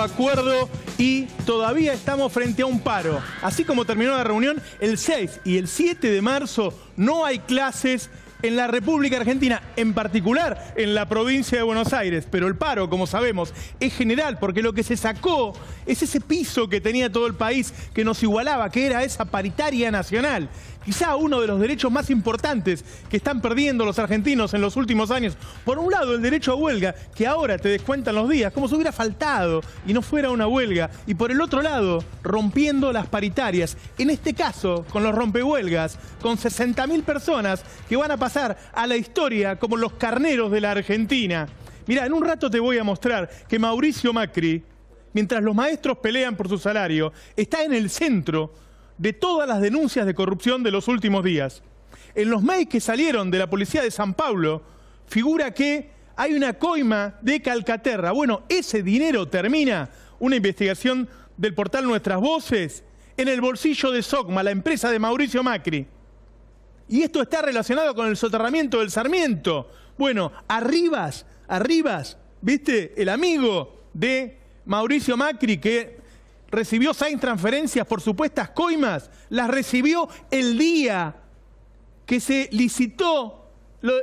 acuerdo y todavía estamos frente a un paro. Así como terminó la reunión, el 6 y el 7 de marzo no hay clases en la República Argentina, en particular en la provincia de Buenos Aires. Pero el paro, como sabemos, es general, porque lo que se sacó es ese piso que tenía todo el país, que nos igualaba, que era esa paritaria nacional quizá uno de los derechos más importantes que están perdiendo los argentinos en los últimos años. Por un lado, el derecho a huelga, que ahora te descuentan los días, como si hubiera faltado y no fuera una huelga. Y por el otro lado, rompiendo las paritarias. En este caso, con los rompehuelgas, con 60.000 personas que van a pasar a la historia como los carneros de la Argentina. Mira, en un rato te voy a mostrar que Mauricio Macri, mientras los maestros pelean por su salario, está en el centro de todas las denuncias de corrupción de los últimos días. En los mails que salieron de la policía de San Pablo figura que hay una coima de Calcaterra. Bueno, ese dinero termina una investigación del portal Nuestras Voces en el bolsillo de Socma, la empresa de Mauricio Macri. Y esto está relacionado con el soterramiento del Sarmiento. Bueno, Arribas, Arribas, ¿viste? El amigo de Mauricio Macri que recibió seis transferencias por supuestas coimas, las recibió el día que se licitó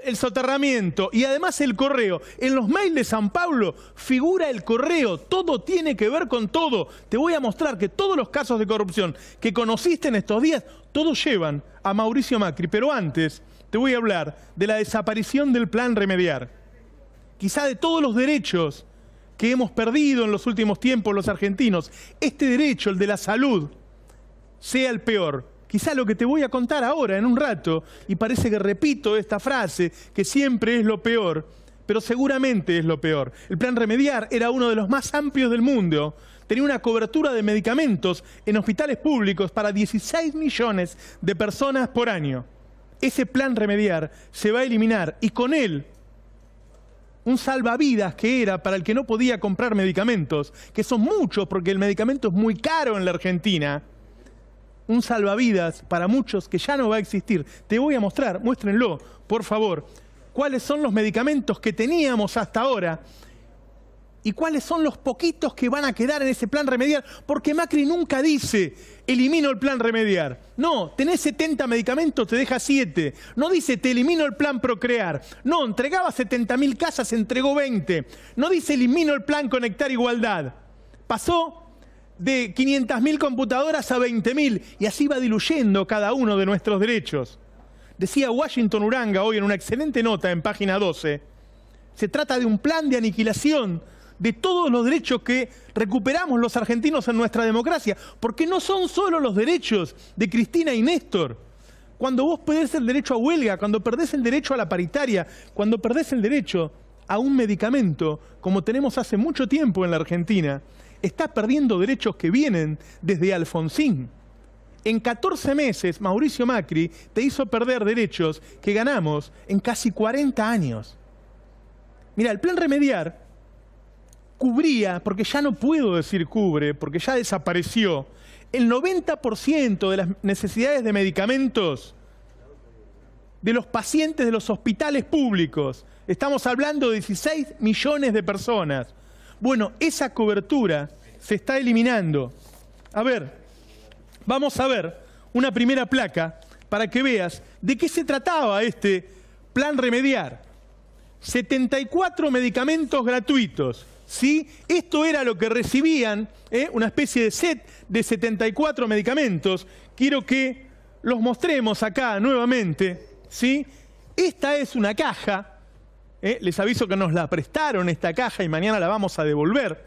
el soterramiento y además el correo. En los mails de San Pablo figura el correo, todo tiene que ver con todo. Te voy a mostrar que todos los casos de corrupción que conociste en estos días, todos llevan a Mauricio Macri. Pero antes te voy a hablar de la desaparición del plan remediar, quizá de todos los derechos que hemos perdido en los últimos tiempos los argentinos, este derecho, el de la salud, sea el peor. Quizá lo que te voy a contar ahora, en un rato, y parece que repito esta frase, que siempre es lo peor, pero seguramente es lo peor. El plan remediar era uno de los más amplios del mundo. Tenía una cobertura de medicamentos en hospitales públicos para 16 millones de personas por año. Ese plan remediar se va a eliminar y con él un salvavidas que era para el que no podía comprar medicamentos, que son muchos porque el medicamento es muy caro en la Argentina. Un salvavidas para muchos que ya no va a existir. Te voy a mostrar, muéstrenlo, por favor, cuáles son los medicamentos que teníamos hasta ahora y cuáles son los poquitos que van a quedar en ese plan remediar, porque Macri nunca dice, elimino el plan remediar. No, tenés 70 medicamentos, te deja 7. No dice, te elimino el plan procrear. No, entregaba mil casas, entregó 20. No dice, elimino el plan conectar igualdad. Pasó de mil computadoras a mil. y así va diluyendo cada uno de nuestros derechos. Decía Washington Uranga hoy en una excelente nota en página 12, se trata de un plan de aniquilación de todos los derechos que recuperamos los argentinos en nuestra democracia, porque no son solo los derechos de Cristina y Néstor. Cuando vos perdés el derecho a huelga, cuando perdés el derecho a la paritaria, cuando perdés el derecho a un medicamento, como tenemos hace mucho tiempo en la Argentina, estás perdiendo derechos que vienen desde Alfonsín. En 14 meses, Mauricio Macri te hizo perder derechos que ganamos en casi 40 años. Mira, el plan remediar cubría, porque ya no puedo decir cubre, porque ya desapareció, el 90% de las necesidades de medicamentos de los pacientes de los hospitales públicos. Estamos hablando de 16 millones de personas. Bueno, esa cobertura se está eliminando. A ver, vamos a ver una primera placa para que veas de qué se trataba este plan remediar. 74 medicamentos gratuitos, ¿sí? Esto era lo que recibían, ¿eh? una especie de set de 74 medicamentos. Quiero que los mostremos acá nuevamente, ¿sí? Esta es una caja, ¿eh? les aviso que nos la prestaron esta caja y mañana la vamos a devolver,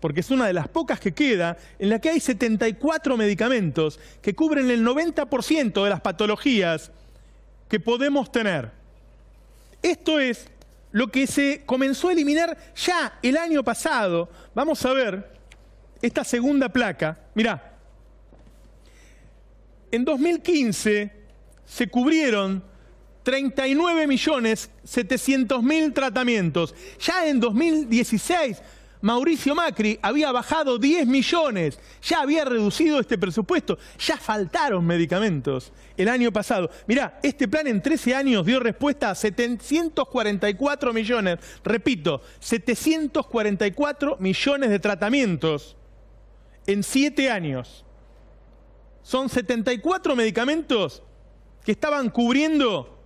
porque es una de las pocas que queda, en la que hay 74 medicamentos que cubren el 90% de las patologías que podemos tener. Esto es lo que se comenzó a eliminar ya el año pasado. Vamos a ver esta segunda placa. Mirá, en 2015 se cubrieron 39.700.000 tratamientos. Ya en 2016 Mauricio Macri había bajado 10 millones, ya había reducido este presupuesto, ya faltaron medicamentos el año pasado. Mirá, este plan en 13 años dio respuesta a 744 millones, repito, 744 millones de tratamientos en 7 años. Son 74 medicamentos que estaban cubriendo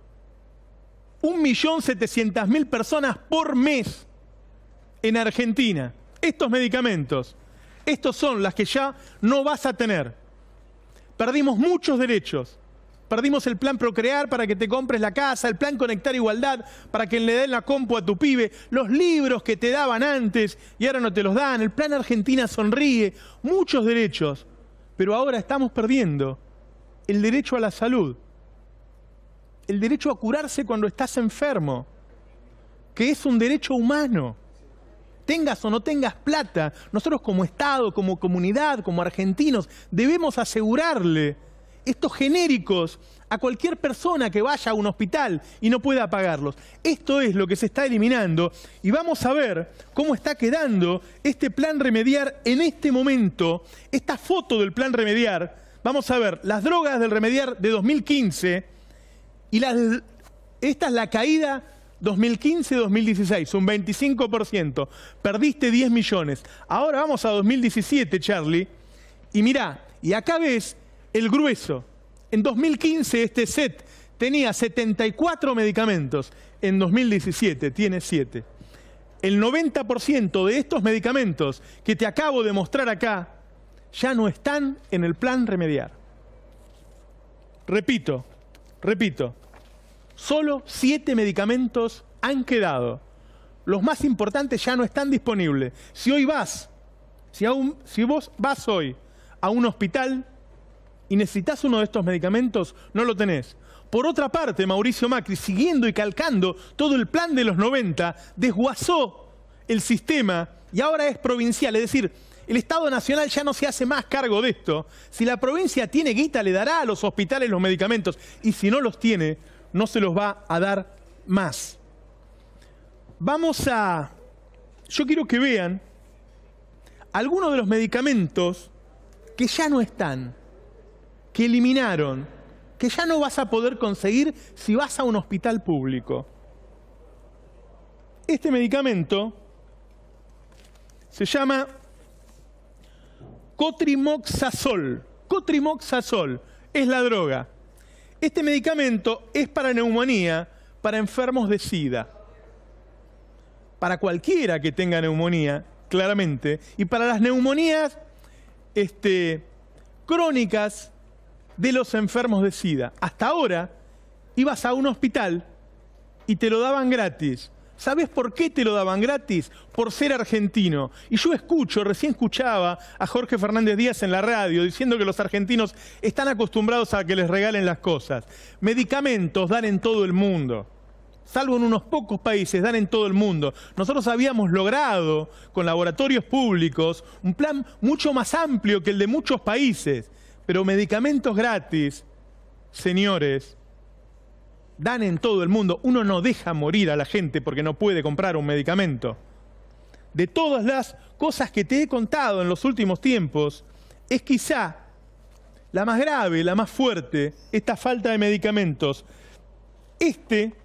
1.700.000 personas por mes en Argentina, estos medicamentos, estos son las que ya no vas a tener. Perdimos muchos derechos. Perdimos el plan Procrear para que te compres la casa, el plan Conectar Igualdad para que le den la compu a tu pibe, los libros que te daban antes y ahora no te los dan, el plan Argentina Sonríe, muchos derechos. Pero ahora estamos perdiendo el derecho a la salud, el derecho a curarse cuando estás enfermo, que es un derecho humano tengas o no tengas plata, nosotros como Estado, como comunidad, como argentinos, debemos asegurarle estos genéricos a cualquier persona que vaya a un hospital y no pueda pagarlos. Esto es lo que se está eliminando y vamos a ver cómo está quedando este plan remediar en este momento, esta foto del plan remediar. Vamos a ver las drogas del remediar de 2015 y esta es la caída 2015-2016, un 25%. Perdiste 10 millones. Ahora vamos a 2017, Charlie. Y mirá, y acá ves el grueso. En 2015 este set tenía 74 medicamentos. En 2017 tiene 7. El 90% de estos medicamentos que te acabo de mostrar acá ya no están en el plan remediar. Repito, repito, Solo siete medicamentos han quedado. Los más importantes ya no están disponibles. Si hoy vas, si, si vos vas hoy a un hospital y necesitas uno de estos medicamentos, no lo tenés. Por otra parte, Mauricio Macri, siguiendo y calcando todo el plan de los 90, desguazó el sistema y ahora es provincial. Es decir, el Estado Nacional ya no se hace más cargo de esto. Si la provincia tiene guita, le dará a los hospitales los medicamentos. Y si no los tiene, no se los va a dar más. Vamos a... Yo quiero que vean algunos de los medicamentos que ya no están, que eliminaron, que ya no vas a poder conseguir si vas a un hospital público. Este medicamento se llama cotrimoxazol. Cotrimoxazol es la droga. Este medicamento es para neumonía, para enfermos de SIDA, para cualquiera que tenga neumonía, claramente, y para las neumonías este, crónicas de los enfermos de SIDA. Hasta ahora ibas a un hospital y te lo daban gratis. ¿Sabes por qué te lo daban gratis? Por ser argentino. Y yo escucho, recién escuchaba a Jorge Fernández Díaz en la radio diciendo que los argentinos están acostumbrados a que les regalen las cosas. Medicamentos dan en todo el mundo. Salvo en unos pocos países, dan en todo el mundo. Nosotros habíamos logrado con laboratorios públicos un plan mucho más amplio que el de muchos países. Pero medicamentos gratis, señores, dan en todo el mundo. Uno no deja morir a la gente porque no puede comprar un medicamento. De todas las cosas que te he contado en los últimos tiempos, es quizá la más grave, la más fuerte, esta falta de medicamentos. Este,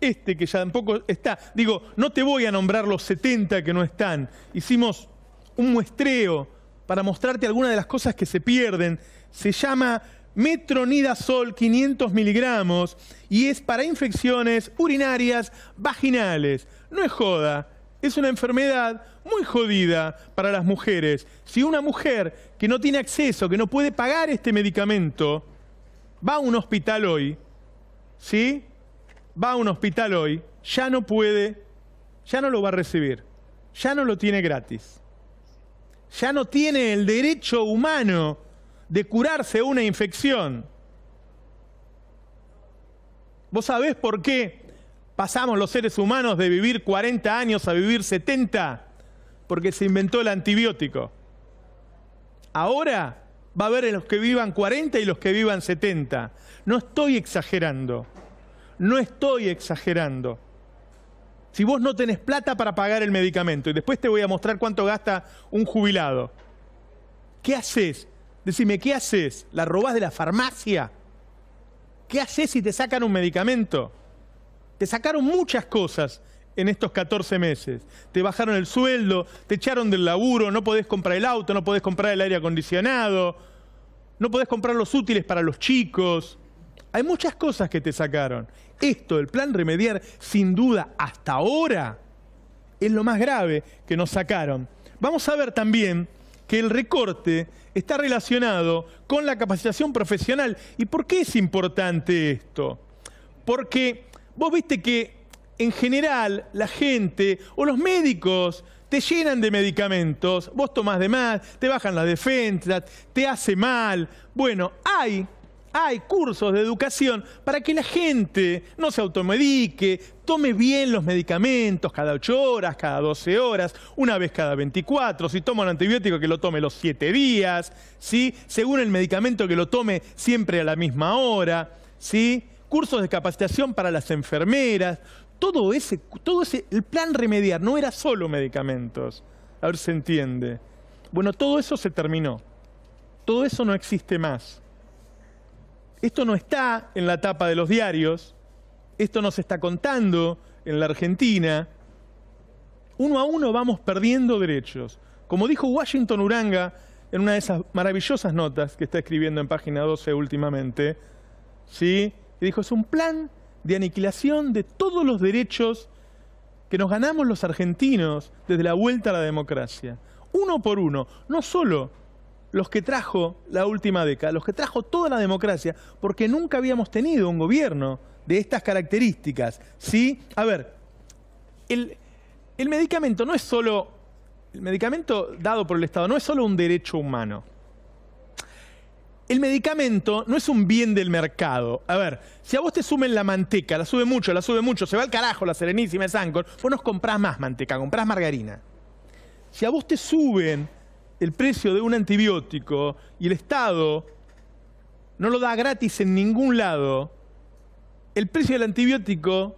este que ya tampoco está, digo, no te voy a nombrar los 70 que no están. Hicimos un muestreo para mostrarte algunas de las cosas que se pierden. Se llama metronidazol 500 miligramos y es para infecciones urinarias vaginales. No es joda, es una enfermedad muy jodida para las mujeres. Si una mujer que no tiene acceso, que no puede pagar este medicamento, va a un hospital hoy, ¿sí? Va a un hospital hoy, ya no puede, ya no lo va a recibir, ya no lo tiene gratis, ya no tiene el derecho humano de curarse una infección. ¿Vos sabés por qué pasamos los seres humanos de vivir 40 años a vivir 70? Porque se inventó el antibiótico. Ahora va a haber los que vivan 40 y los que vivan 70. No estoy exagerando. No estoy exagerando. Si vos no tenés plata para pagar el medicamento, y después te voy a mostrar cuánto gasta un jubilado, ¿qué haces? Decime, ¿qué haces? ¿La robás de la farmacia? ¿Qué haces si te sacan un medicamento? Te sacaron muchas cosas en estos 14 meses. Te bajaron el sueldo, te echaron del laburo, no podés comprar el auto, no podés comprar el aire acondicionado, no podés comprar los útiles para los chicos. Hay muchas cosas que te sacaron. Esto, el plan remediar, sin duda, hasta ahora, es lo más grave que nos sacaron. Vamos a ver también que el recorte está relacionado con la capacitación profesional. ¿Y por qué es importante esto? Porque vos viste que en general la gente o los médicos te llenan de medicamentos, vos tomás de más, te bajan la defensa, te hace mal. Bueno, hay hay cursos de educación para que la gente no se automedique, tome bien los medicamentos cada 8 horas, cada 12 horas, una vez cada 24, si toma un antibiótico que lo tome los 7 días, ¿sí? según el medicamento que lo tome siempre a la misma hora, ¿sí? cursos de capacitación para las enfermeras, todo ese, todo ese, el plan remediar no era solo medicamentos, a ver si se entiende. Bueno, todo eso se terminó, todo eso no existe más. Esto no está en la tapa de los diarios, esto no está contando en la Argentina. Uno a uno vamos perdiendo derechos. Como dijo Washington Uranga en una de esas maravillosas notas que está escribiendo en página 12 últimamente, ¿sí? dijo, es un plan de aniquilación de todos los derechos que nos ganamos los argentinos desde la vuelta a la democracia, uno por uno, no solo los que trajo la última década, los que trajo toda la democracia, porque nunca habíamos tenido un gobierno de estas características. ¿sí? A ver, el, medicamento no es solo, el medicamento dado por el Estado no es solo un derecho humano. El medicamento no es un bien del mercado. A ver, si a vos te sumen la manteca, la sube mucho, la sube mucho, se va al carajo la serenísima de Sancor, vos no comprás más manteca, comprás margarina. Si a vos te suben el precio de un antibiótico y el Estado no lo da gratis en ningún lado, el precio del antibiótico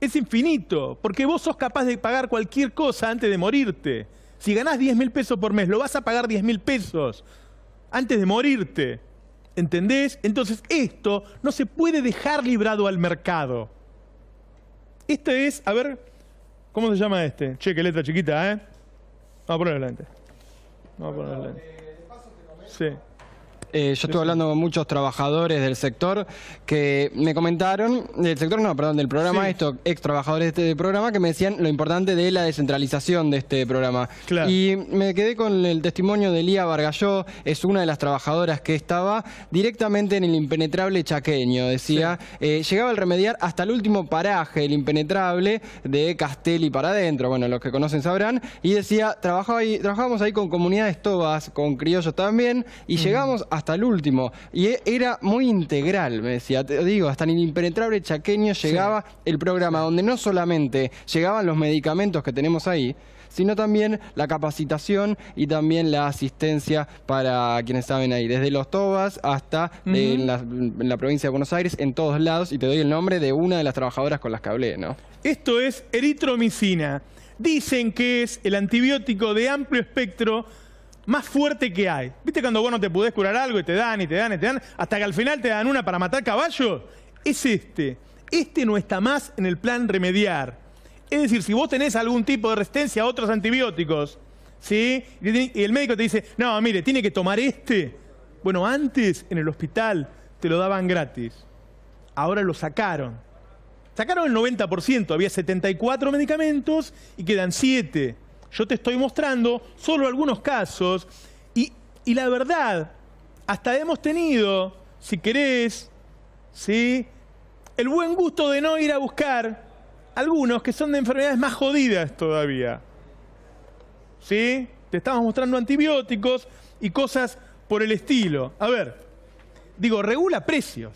es infinito, porque vos sos capaz de pagar cualquier cosa antes de morirte. Si ganás 10 mil pesos por mes, lo vas a pagar 10 mil pesos antes de morirte. ¿Entendés? Entonces esto no se puede dejar librado al mercado. Este es, a ver, ¿cómo se llama este? Che, letra chiquita, ¿eh? Vamos a ponerlo adelante. Eh, sí. Eh, yo estuve hablando con muchos trabajadores del sector que me comentaron, del sector no, perdón, del programa, estos ex trabajadores de este programa, que me decían lo importante de la descentralización de este programa. Y me quedé con el testimonio de Lía Vargalló, es una de las trabajadoras que estaba directamente en el impenetrable chaqueño, decía. Eh, llegaba al remediar hasta el último paraje, el impenetrable de Castelli para adentro, bueno, los que conocen sabrán, y decía, trabajaba ahí, trabajábamos ahí con comunidades tobas, con criollos también, y llegamos a hasta el último. Y e, era muy integral, me decía. Te digo, hasta en el impenetrable chaqueño llegaba el programa, donde no solamente llegaban los medicamentos que tenemos ahí, sino también la capacitación y también la asistencia para quienes saben ahí, desde los Tobas hasta eh, en, la, en, la, provincia de Buenos Aires, en todos lados, y te doy el nombre de una de las trabajadoras con las que hablé, ¿no? Esto es eritromicina. Dicen que es el antibiótico de amplio espectro más fuerte que hay. ¿Viste cuando vos no te pudés curar algo y te dan y te dan y te dan? Hasta que al final te dan una para matar caballo. Es este. Este no está más en el plan remediar. Es decir, si vos tenés algún tipo de resistencia a otros antibióticos, ¿sí? Y el médico te dice, no, mire, tiene que tomar este. Bueno, antes en el hospital te lo daban gratis. Ahora lo sacaron. Sacaron el 90%, había 74 medicamentos y quedan 7. Yo te estoy mostrando solo algunos casos y, la verdad, hasta hemos tenido, si querés, ¿sí? el buen gusto de no ir a buscar algunos que son de enfermedades más jodidas todavía. ¿Sí? Te estamos mostrando antibióticos y cosas por el estilo. A ver, digo, regula precios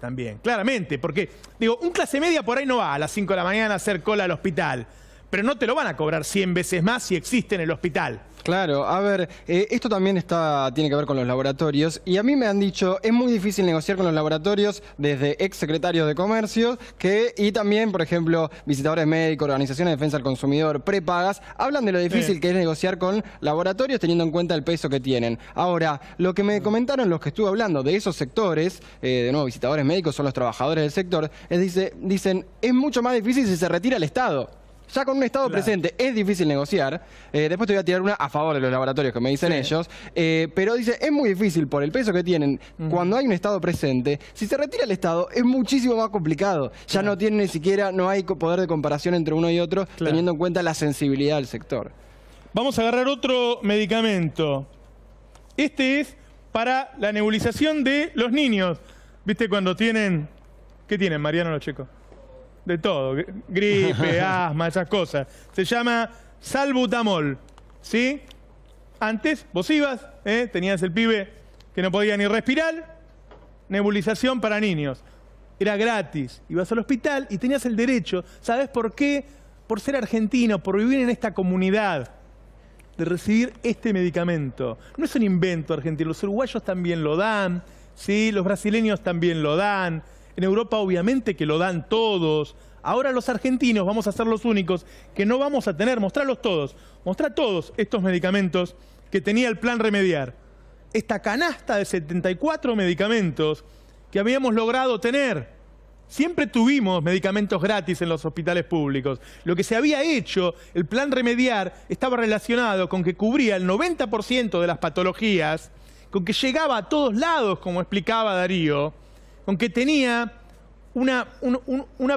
también, claramente, porque digo, un clase media por ahí no va a las 5 de la mañana a hacer cola al hospital pero no te lo van a cobrar 100 veces más si existe en el hospital. Claro, a ver, eh, esto también está, tiene que ver con los laboratorios y a mí me han dicho, es muy difícil negociar con los laboratorios desde ex de comercio que, y también, por ejemplo, visitadores médicos, organizaciones de defensa del consumidor, prepagas, hablan de lo difícil que es negociar con laboratorios teniendo en cuenta el peso que tienen. Ahora, lo que me comentaron los que estuve hablando de esos sectores, eh, de nuevo, visitadores médicos son los trabajadores del sector, es, dice, dicen, es mucho más difícil si se retira el Estado ya con un Estado presente es difícil negociar. Eh, después te voy a tirar una a favor de los laboratorios que me dicen ellos. Eh, pero dice, es muy difícil por el peso que tienen cuando hay un Estado presente. Si se retira el Estado es muchísimo más complicado. Ya no tiene ni siquiera, no hay poder de comparación entre uno y otro, teniendo en cuenta la sensibilidad del sector. Vamos a agarrar otro medicamento. Este es para la nebulización de los niños. ¿Viste cuando tienen... ¿Qué tienen, Mariano, los chicos? de todo, gripe, asma, esas cosas. Se llama salbutamol, ¿sí? Antes vos ibas, ¿eh? tenías el pibe que no podía ni respirar, nebulización para niños. Era gratis, ibas al hospital y tenías el derecho, ¿sabes por qué? Por ser argentino, por vivir en esta comunidad, de recibir este medicamento. No es un invento argentino, los uruguayos también lo dan, ¿sí? los brasileños también lo dan, en Europa obviamente que lo dan todos. Ahora los argentinos vamos a ser los únicos que no vamos a tener, mostrarlos todos, mostrar todos estos medicamentos que tenía el plan remediar. Esta canasta de 74 medicamentos que habíamos logrado tener. Siempre tuvimos medicamentos gratis en los hospitales públicos. Lo que se había hecho, el plan remediar, estaba relacionado con que cubría el 90% de las patologías, con que llegaba a todos lados, como explicaba Darío, con que tenía una,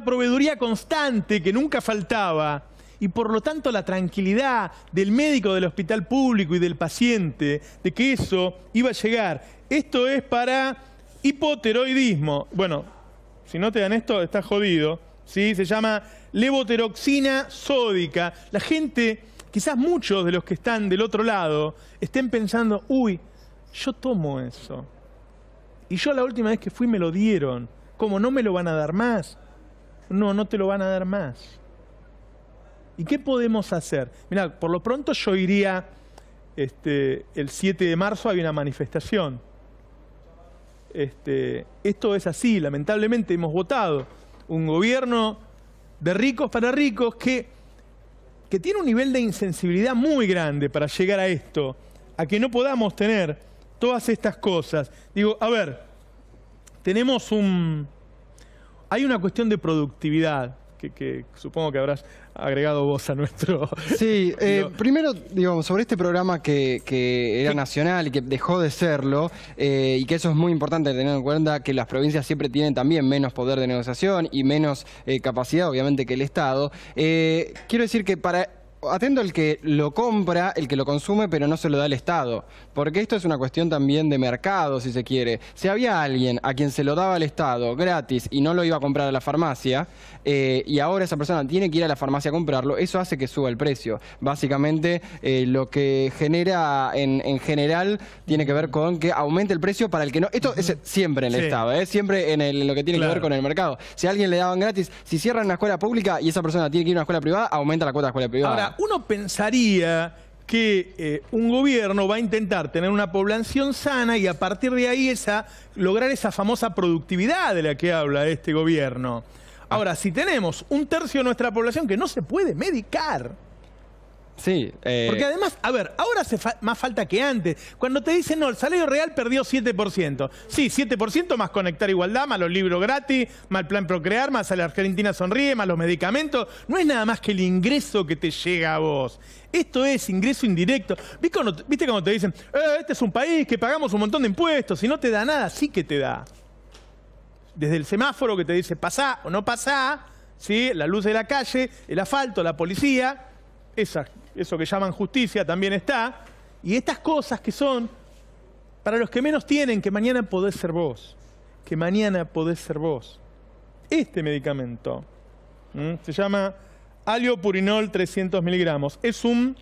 proveeduría constante que nunca faltaba y por lo tanto la tranquilidad del médico del hospital público y del paciente de que eso iba a llegar. Esto es para hipoteroidismo. Bueno, si no te dan esto, está jodido. ¿sí? Se llama levoteroxina sódica. La gente, quizás muchos de los que están del otro lado, estén pensando, uy, yo tomo eso. Y yo la última vez que fui me lo dieron. Como no me lo van a dar más. No, no te lo van a dar más. ¿Y qué podemos hacer? Mira, por lo pronto yo iría, este, el 7 de marzo había una manifestación. Este, esto es así, lamentablemente hemos votado un gobierno de ricos para ricos que, que tiene un nivel de insensibilidad muy grande para llegar a esto, a que no podamos tener todas estas cosas. Digo, a ver, tenemos un... Hay una cuestión de productividad que, supongo que habrás agregado vos a nuestro... Sí, eh, primero, digamos, sobre este programa que, era nacional y que dejó de serlo, eh, y que eso es muy importante tener en cuenta que las provincias siempre tienen también menos poder de negociación y menos eh, capacidad, obviamente, que el Estado. quiero decir que para atento el que lo compra, el que lo consume, pero no se lo da al Estado. Porque esto es una cuestión también de mercado, si se quiere. Si había alguien a quien se lo daba al Estado gratis y no lo iba a comprar a la farmacia, eh, y ahora esa persona tiene que ir a la farmacia a comprarlo, eso hace que suba el precio. Básicamente, eh, lo que genera en, general tiene que ver con que aumente el precio para el que no. Esto es siempre en el Estado, eh, siempre en, lo que tiene que ver con el mercado. Si a alguien le daban gratis, si cierran una escuela pública y esa persona tiene que ir a una escuela privada, aumenta la cuota de la escuela privada uno pensaría que eh, un gobierno va a intentar tener una población sana y a partir de ahí esa, lograr esa famosa productividad de la que habla este gobierno. Ah. Ahora, si tenemos un tercio de nuestra población que no se puede medicar, Sí. Eh, Porque además, a ver, ahora hace más falta que antes. Cuando te dicen, no, el salario real perdió 7%. Sí, 7% más conectar igualdad, más los libros gratis, más el plan procrear, más a la Argentina sonríe, más los medicamentos. No es nada más que el ingreso que te llega a vos. Esto es ingreso indirecto. ¿Viste cuando, te dicen, eh, este es un país que pagamos un montón de impuestos y no te da nada? Sí que te da. Desde el semáforo que te dice pasá o no pasá, ¿sí? la luz de la calle, el asfalto, la policía, esas eso que llaman justicia también está, y estas cosas que son para los que menos tienen, que mañana podés ser vos, que mañana podés ser vos. Este medicamento se llama aliopurinol 300 miligramos. Es un,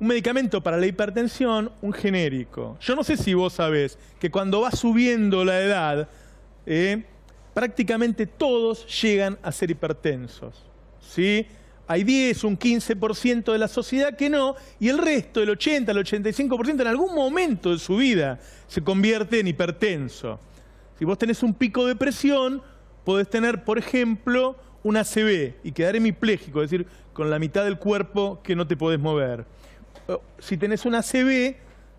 un medicamento para la hipertensión, un genérico. Yo no sé si vos sabés que cuando va subiendo la edad, eh, prácticamente todos llegan a ser hipertensos. ¿Sí? hay 10, un 15% de la sociedad que no, y el resto, el 80, el 85%, en algún momento de su vida se convierte en hipertenso. Si vos tenés un pico de presión, podés tener, por ejemplo, una ACV y quedar hemipléjico, es decir, con la mitad del cuerpo que no te podés mover. Si tenés una ACV,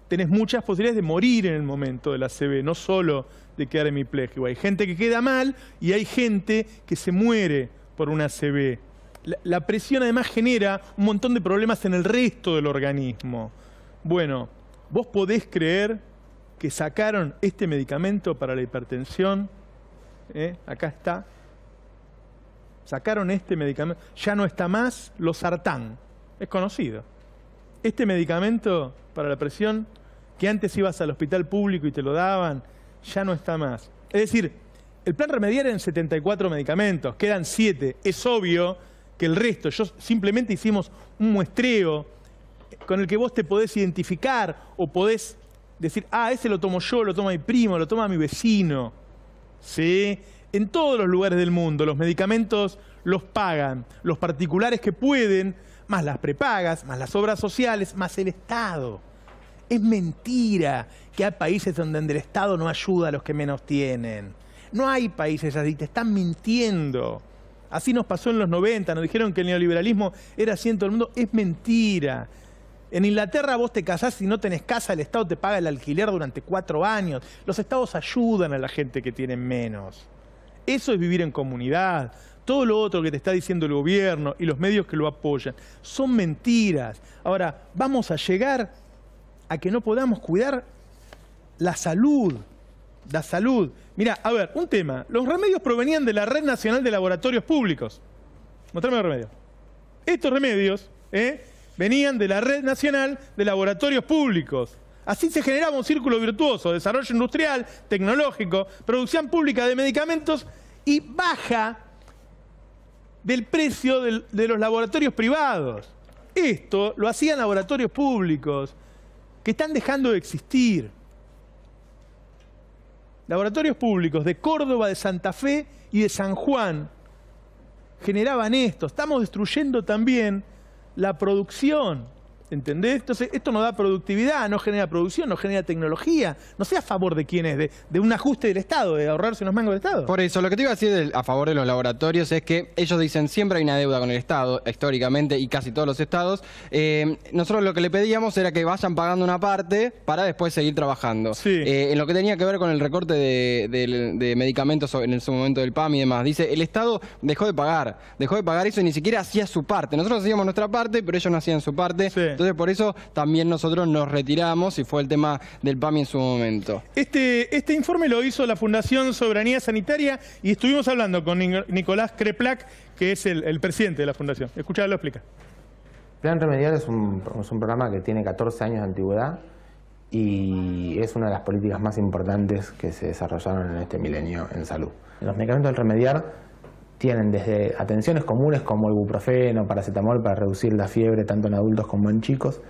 tenés muchas posibilidades de morir en el momento de la no solo de quedar hemipléjico. Hay gente que queda mal y hay gente que se muere por una ACV. La, presión además genera un montón de problemas en el resto del organismo. Bueno, vos podés creer que sacaron este medicamento para la hipertensión, ¿Eh? acá está, sacaron este medicamento, ya no está más, lo sartán, es conocido. Este medicamento para la presión, que antes ibas al hospital público y te lo daban, ya no está más. Es decir, el plan remediar en 74 medicamentos, quedan 7. Es obvio que el resto. Yo simplemente hicimos un muestreo con el que vos te podés identificar o podés decir, ah, ese lo tomo yo, lo toma mi primo, lo toma mi vecino. ¿Sí? En todos los lugares del mundo los medicamentos los pagan los particulares que pueden, más las prepagas, más las obras sociales, más el Estado. Es mentira que hay países donde el Estado no ayuda a los que menos tienen. No hay países así, te están mintiendo. Así nos pasó en los 90, nos dijeron que el neoliberalismo era así en todo el mundo. Es mentira. En Inglaterra vos te casás y no tenés casa, el Estado te paga el alquiler durante cuatro años. Los Estados ayudan a la gente que tiene menos. Eso es vivir en comunidad. Todo lo otro que te está diciendo el gobierno y los medios que lo apoyan son mentiras. Ahora, vamos a llegar a que no podamos cuidar la salud la salud. Mira, a ver, un tema. Los remedios provenían de la Red Nacional de Laboratorios Públicos. Mostrame los remedios. Estos remedios eh, venían de la Red Nacional de Laboratorios Públicos. Así se generaba un círculo virtuoso, desarrollo industrial, tecnológico, producción pública de medicamentos y baja del precio de los laboratorios privados. Esto lo hacían laboratorios públicos que están dejando de existir laboratorios públicos de Córdoba, de Santa Fe y de San Juan generaban esto. Estamos destruyendo también la producción ¿Entendés? Entonces, esto no da productividad, no genera producción, no genera tecnología. No sea a favor de quién es, de, un ajuste del Estado, de ahorrarse unos mangos del Estado. Por eso, lo que te iba a decir a favor de los laboratorios es que ellos dicen siempre hay una deuda con el Estado, históricamente, y casi todos los estados. Eh, nosotros lo que le pedíamos era que vayan pagando una parte para después seguir trabajando. Sí. Eh, en lo que tenía que ver con el recorte de, de medicamentos en su momento del PAM y demás, dice, el Estado dejó de pagar, dejó de pagar eso y ni siquiera hacía su parte. Nosotros hacíamos nuestra parte, pero ellos no hacían su parte. Sí. Entonces por eso también nosotros nos retiramos y fue el tema del PAMI en su momento. Este, este informe lo hizo la Fundación Soberanía Sanitaria y estuvimos hablando con Nicolás Creplac, que es el, presidente de la Fundación. lo explica. Plan Remediar es un, es un programa que tiene 14 años de antigüedad y es una de las políticas más importantes que se desarrollaron en este milenio en salud. Los medicamentos del remediar tienen desde atenciones comunes como ibuprofeno, paracetamol para reducir la fiebre tanto en adultos como en chicos,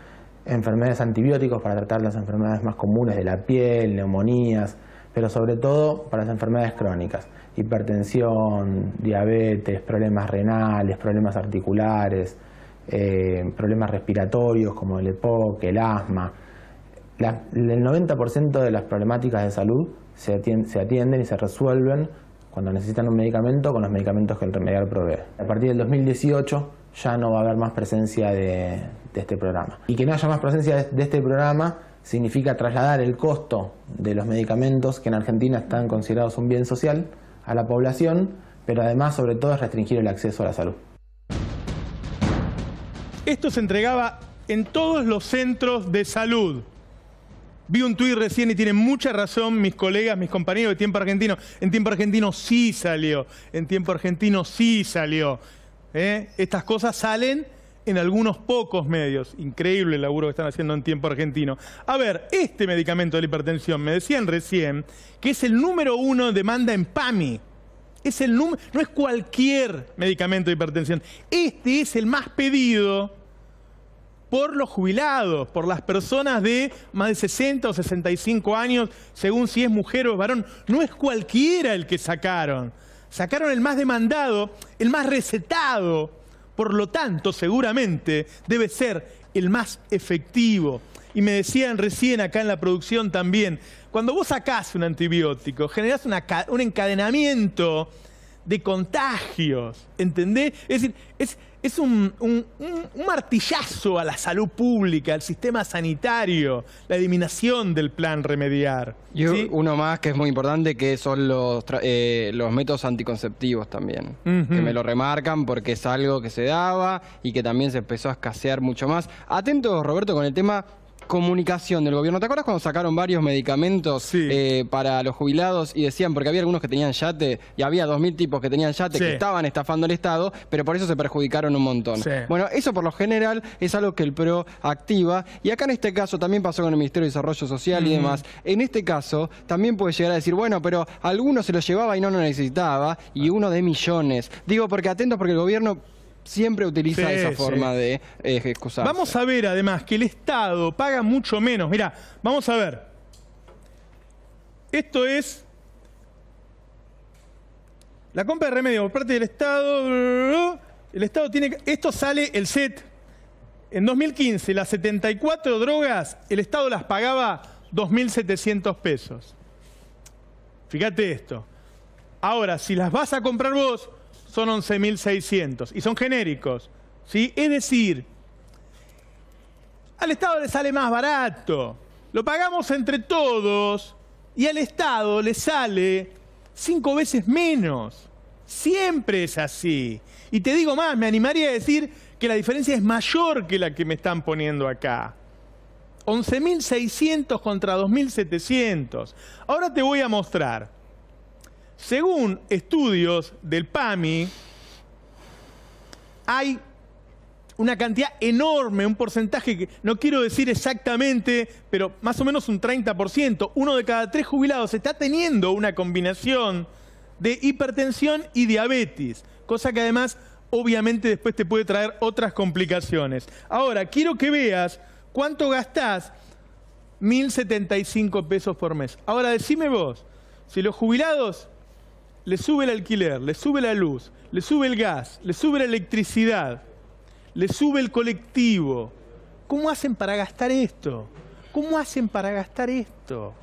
enfermedades antibióticos para tratar las enfermedades más comunes de la piel, neumonías, pero sobre todo para las enfermedades crónicas, hipertensión, diabetes, problemas renales, problemas articulares, eh, problemas respiratorios como el EPOC, el asma. el 90% de las problemáticas de salud se atienden y se resuelven cuando necesitan un medicamento con los medicamentos que el remediar provee. A partir del 2018 ya no va a haber más presencia de, este programa. Y que no haya más presencia de, este programa significa trasladar el costo de los medicamentos que en Argentina están considerados un bien social a la población, pero además sobre todo es restringir el acceso a la salud. Esto se entregaba en todos los centros de salud. Vi un tuit recién y tienen mucha razón mis colegas, mis compañeros de Tiempo Argentino. En Tiempo Argentino sí salió. En Tiempo Argentino sí salió. ¿Eh? Estas cosas salen en algunos pocos medios. Increíble el laburo que están haciendo en tiempo argentino. A ver, este medicamento de la hipertensión, me decían recién, que es el número uno de demanda en PAMI. Es el no es cualquier medicamento de hipertensión. Este es el más pedido por los jubilados, por las personas de más de 60 o 65 años, según si es mujer o varón. No es cualquiera el que sacaron. Sacaron el más demandado, el más recetado. Por lo tanto, seguramente debe ser el más efectivo. Y me decían recién acá en la producción también, cuando vos sacás un antibiótico, generás un encadenamiento de contagios, ¿entendés? Es decir, es, es un, un, un, martillazo a la salud pública, al sistema sanitario, la eliminación del plan remediar. Y uno más que es muy importante, que son los, eh, los métodos anticonceptivos también, que me lo remarcan porque es algo que se daba y que también se empezó a escasear mucho más. Atentos, Roberto, con el tema comunicación del gobierno. ¿Te acuerdas cuando sacaron varios medicamentos eh, para los jubilados y decían, porque había algunos que tenían yate y había 2.000 tipos que tenían yate que estaban estafando al Estado, pero por eso se perjudicaron un montón? Bueno, eso por lo general es algo que el PRO activa y acá en este caso también pasó con el Ministerio de Desarrollo Social y demás. En este caso también puede llegar a decir, bueno, pero algunos se lo llevaba y no lo necesitaba y ah. uno de millones. Digo, porque atentos porque el gobierno siempre utiliza esa forma de eh, Vamos a ver, además, que el Estado paga mucho menos. mira vamos a ver. Esto es... La compra de remedios por parte del Estado... El Estado tiene... Esto sale el set. En 2015, las 74 drogas, el Estado las pagaba 2.700 pesos. Fíjate esto. Ahora, si las vas a comprar vos, son 11.600 y son genéricos. ¿sí? Es decir, al Estado le sale más barato, lo pagamos entre todos y al Estado le sale cinco veces menos. Siempre es así. Y te digo más, me animaría a decir que la diferencia es mayor que la que me están poniendo acá. 11.600 contra 2.700. Ahora te voy a mostrar. Según estudios del PAMI, hay una cantidad enorme, un porcentaje que no quiero decir exactamente, pero más o menos un 30%, uno de cada tres jubilados está teniendo una combinación de hipertensión y diabetes, cosa que además obviamente después te puede traer otras complicaciones. Ahora, quiero que veas cuánto gastás, 1.075 pesos por mes. Ahora decime vos, si los jubilados le sube el alquiler, le sube la luz, le sube el gas, le sube la electricidad, le sube el colectivo. ¿Cómo hacen para gastar esto? ¿Cómo hacen para gastar esto?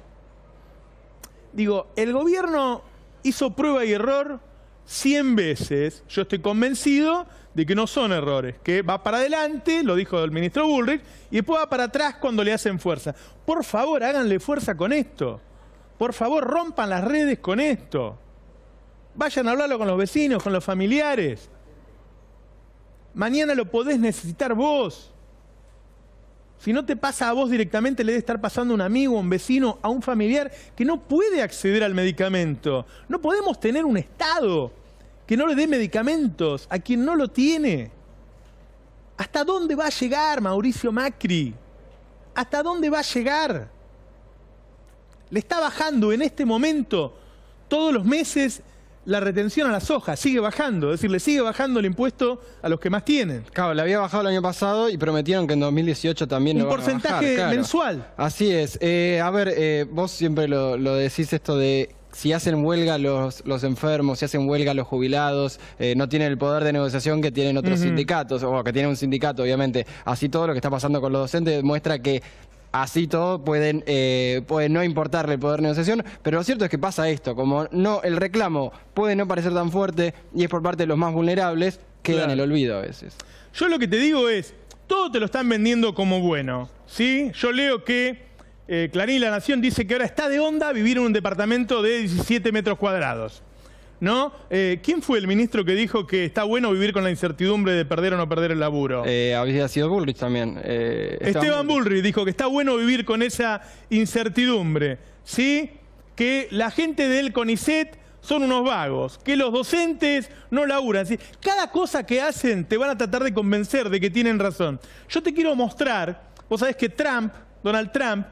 Digo, el gobierno hizo prueba y error 100 veces. Yo estoy convencido de que no son errores, que va para adelante, lo dijo el ministro Bullrich, y después va para atrás cuando le hacen fuerza. Por favor, háganle fuerza con esto. Por favor, rompan las redes con esto. Vayan a hablarlo con los vecinos, con los familiares. Mañana lo podés necesitar vos. Si no te pasa a vos directamente, le debe estar pasando a un amigo, a un vecino, a un familiar que no puede acceder al medicamento. No podemos tener un Estado que no le dé medicamentos a quien no lo tiene. ¿Hasta dónde va a llegar Mauricio Macri? ¿Hasta dónde va a llegar? Le está bajando en este momento todos los meses la retención a las hojas sigue bajando, es decir, le sigue bajando el impuesto a los que más tienen. Claro, la había bajado el año pasado y prometieron que en 2018 también Un lo porcentaje a bajar, porcentaje mensual. Así es. Eh, a ver, eh, vos siempre lo, decís esto de si hacen huelga los, enfermos, si hacen huelga los jubilados, eh, no tienen el poder de negociación que tienen otros sindicatos, o que tienen un sindicato, obviamente. Así todo lo que está pasando con los docentes demuestra que Así todo pueden, eh, no importarle el poder de negociación, pero lo cierto es que pasa esto, como no el reclamo puede no parecer tan fuerte y es por parte de los más vulnerables, queda en el olvido a veces. Yo lo que te digo es, todo te lo están vendiendo como bueno, ¿sí? Yo leo que eh, Clarín y La Nación dice que ahora está de onda vivir en un departamento de 17 metros cuadrados. ¿no? Eh, ¿Quién fue el ministro que dijo que está bueno vivir con la incertidumbre de perder o no perder el laburo? Eh, había sido Bullrich también. Eh, Esteban, Bullrich. dijo que está bueno vivir con esa incertidumbre, ¿sí? Que la gente del CONICET son unos vagos, que los docentes no laburan. Cada cosa que hacen te van a tratar de convencer de que tienen razón. Yo te quiero mostrar, vos sabés que Trump, Donald Trump,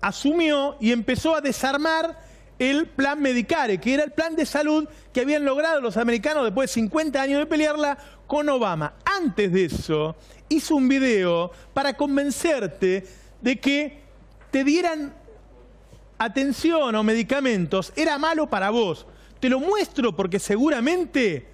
asumió y empezó a desarmar el plan Medicare, que era el plan de salud que habían logrado los americanos después de 50 años de pelearla con Obama. Antes de eso, hizo un video para convencerte de que te dieran atención o medicamentos era malo para vos. Te lo muestro porque seguramente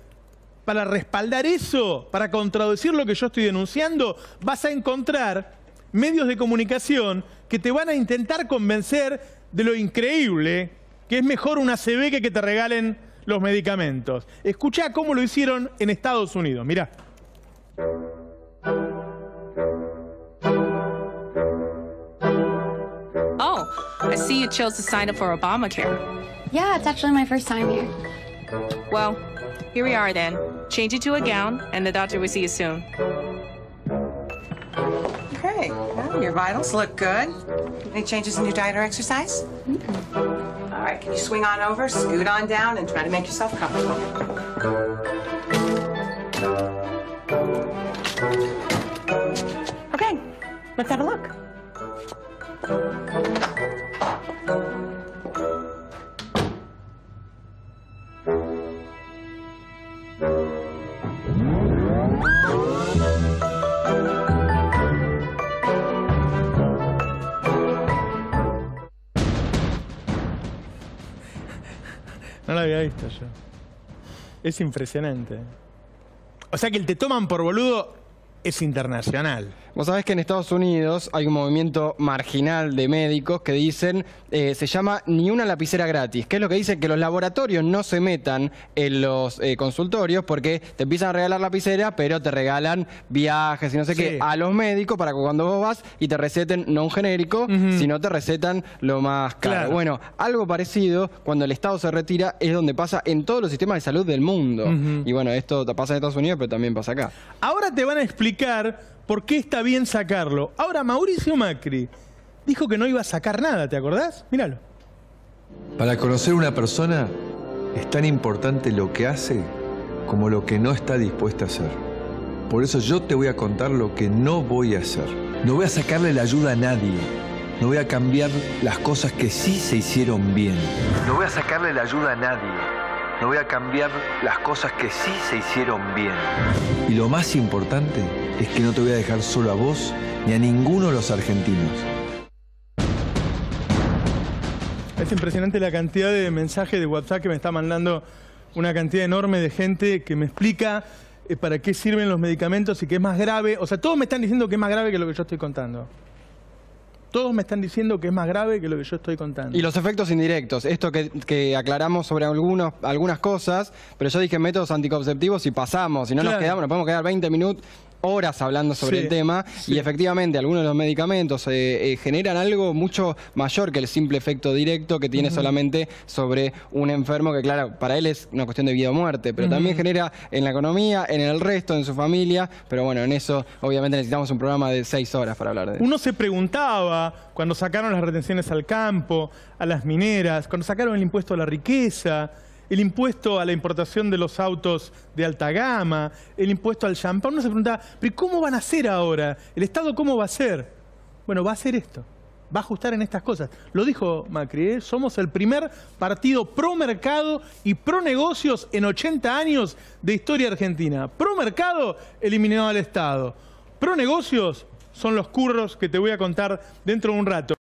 para respaldar eso, para contradecir lo que yo estoy denunciando, vas a encontrar medios de comunicación que te van a intentar convencer de lo increíble que es mejor una CB que que te regalen los medicamentos. Escucha cómo lo hicieron en Estados Unidos. Mirá. Oh, I see you chose to sign up for Obamacare. Yeah, it's actually my first time here. Well, here we are then. Change it to a gown, and the doctor will see you soon. Okay, your vitals look good. Any changes in your diet or exercise? All right, can you swing on over, scoot on down, and try to make yourself comfortable? Okay, let's have a look. Esto yo. Es impresionante. O sea que el te toman por boludo es internacional. Vos sabés que en Estados Unidos hay un movimiento marginal de médicos que dicen, eh, se llama ni una lapicera gratis, que es lo que dicen que los laboratorios no se metan en los eh, consultorios porque te empiezan a regalar lapicera, pero te regalan viajes y no sé qué a los médicos para que cuando vos vas y te receten no un genérico, sino te recetan lo más caro. Claro. Bueno, algo parecido, cuando el Estado se retira, es donde pasa en todos los sistemas de salud del mundo. Y bueno, esto pasa en Estados Unidos, pero también pasa acá. Ahora te van a explicar por qué está bien sacarlo. Ahora, Mauricio Macri dijo que no iba a sacar nada, ¿te acordás? Míralo. Para conocer una persona es tan importante lo que hace como lo que no está dispuesta a hacer. Por eso yo te voy a contar lo que no voy a hacer. No voy a sacarle la ayuda a nadie. No voy a cambiar las cosas que sí se hicieron bien. No voy a sacarle la ayuda a nadie no voy a cambiar las cosas que sí se hicieron bien. Y lo más importante es que no te voy a dejar solo a vos ni a ninguno de los argentinos. Es impresionante la cantidad de mensajes de WhatsApp que me está mandando una cantidad enorme de gente que me explica eh, para qué sirven los medicamentos y qué es más grave. O sea, todos me están diciendo que es más grave que lo que yo estoy contando todos me están diciendo que es más grave que lo que yo estoy contando. Y los efectos indirectos, esto que, aclaramos sobre algunos, algunas cosas, pero yo dije métodos anticonceptivos y pasamos, si no nos quedamos, nos podemos quedar 20 minutos, horas hablando sobre el tema y efectivamente algunos de los medicamentos eh, eh, generan algo mucho mayor que el simple efecto directo que tiene solamente sobre un enfermo que claro, para él es una cuestión de vida o muerte, pero también genera en la economía, en el resto, en su familia, pero bueno, en eso obviamente necesitamos un programa de seis horas para hablar de eso. Uno se preguntaba cuando sacaron las retenciones al campo, a las mineras, cuando sacaron el impuesto a la riqueza, el impuesto a la importación de los autos de alta gama, el impuesto al champán. Uno se preguntaba, ¿pero cómo van a hacer ahora? ¿El Estado cómo va a hacer? Bueno, va a hacer esto. Va a ajustar en estas cosas. Lo dijo Macri, ¿eh? somos el primer partido pro mercado y pro negocios en 80 años de historia argentina. Pro mercado eliminado al Estado. Pro negocios son los curros que te voy a contar dentro de un rato.